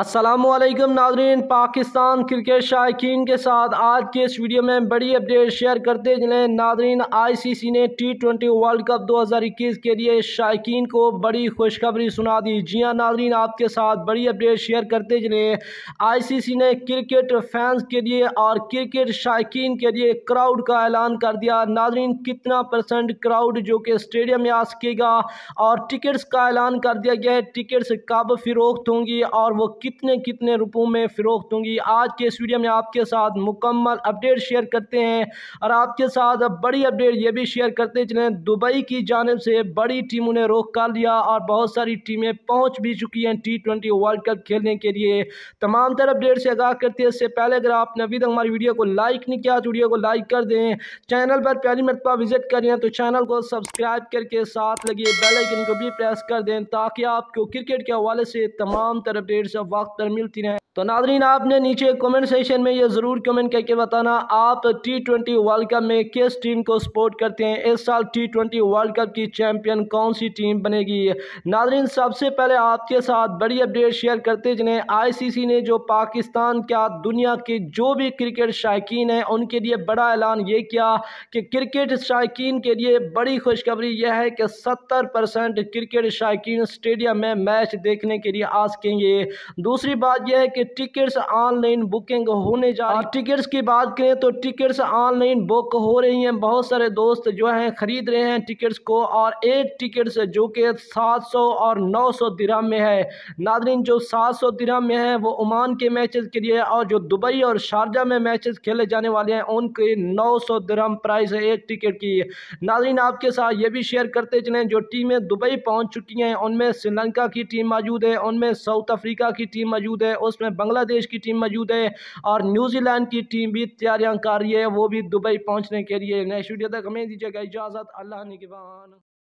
असलम नाजरीन पाकिस्तान क्रिकेट शायक के साथ आज के इस वीडियो में बड़ी अपडेट शेयर करते चलें नाजरीन आईसीसी ने टी ट्वेंटी वर्ल्ड कप 2021 के लिए शायक को बड़ी खुशखबरी सुना दी जी हाँ नाजरीन आपके साथ बड़ी अपडेट शेयर करते चलें आईसीसी ने क्रिकेट फैंस के लिए और क्रिकेट शायक के लिए क्राउड का ऐलान कर दिया नाजरीन कितना परसेंट क्राउड जो कि स्टेडियम में आ सकेगा और टिकट्स का ऐलान कर दिया गया है टिकट्स कब फरोख्त होंगी और वो कितने कितने रुपयों में फरोख होंगी आज के इस वीडियो में आपके साथ मुकम्मल अपडेट शेयर करते हैं और आपके साथ अब बड़ी अपडेट ये भी शेयर करते चले दुबई की जानब से बड़ी टीमों ने रोक कर लिया और बहुत सारी टीमें पहुँच भी चुकी हैं टी ट्वेंटी वर्ल्ड कप खेलने के लिए तमाम तर अपडेट से आगाह करते हैं इससे पहले अगर आपने अभी तक हमारी वीडियो को लाइक नहीं किया तो वीडियो को लाइक कर दें चैनल पर पहली मरतबा विजिट करें तो चैनल को सब्सक्राइब करके साथ लगे आइकन को भी प्रेस कर दें ताकि आपको क्रिकेट के हवाले से तमाम तरह अपडेट्स वक्त पर मिलती रहे तो नादरीन आपने नीचे कमेंट सेशन में ये ज़रूर कमेंट करके बताना आप टी ट्वेंटी वर्ल्ड कप में किस टीम को सपोर्ट करते हैं इस साल टी ट्वेंटी वर्ल्ड कप की चैंपियन कौन सी टीम बनेगी नादरीन सबसे पहले आपके साथ बड़ी अपडेट शेयर करते जिन्हें आईसीसी ने जो पाकिस्तान का दुनिया के जो भी क्रिकेट शायकीन हैं उनके लिए बड़ा ऐलान ये किया कि क्रिकेट शायकीन के लिए बड़ी खुशखबरी यह है कि सत्तर परसेंट क्रिकेट शायकीन स्टेडियम में मैच देखने के लिए आ सकेंगे दूसरी बात यह है कि टिकट्स ऑनलाइन बुकिंग होने जा रही टिकट्स हाँ, की बात करें तो टिकट्स ऑनलाइन बुक हो रही हैं बहुत सारे दोस्त जो हैं ख़रीद रहे हैं टिकट्स को और एक टिकट्स जो कि सात सौ और नौ सौ दिरा में है नादरीन जो सात सौ दिरा में है वो ओमान के मैचेस के लिए और जो दुबई और शारजा में मैचेस खेले जाने वाले हैं उनके नौ सौ दिरहम प्राइस है एक टिकट की नादरीन आपके साथ ये भी शेयर करते चले जो टीमें दुबई पहुँच चुकी हैं उनमें श्रीलंका की टीम मौजूद है उनमें साउथ अफ्रीका की टीम मौजूद है उसमें बांग्लादेश की टीम मौजूद है और न्यूजीलैंड की टीम भी तैयारियां कर रही है वो भी दुबई पहुंचने के लिए नेक्स्ट वीडियो तक हमें दीजिएगा इजाज़त अल्लाह निगवान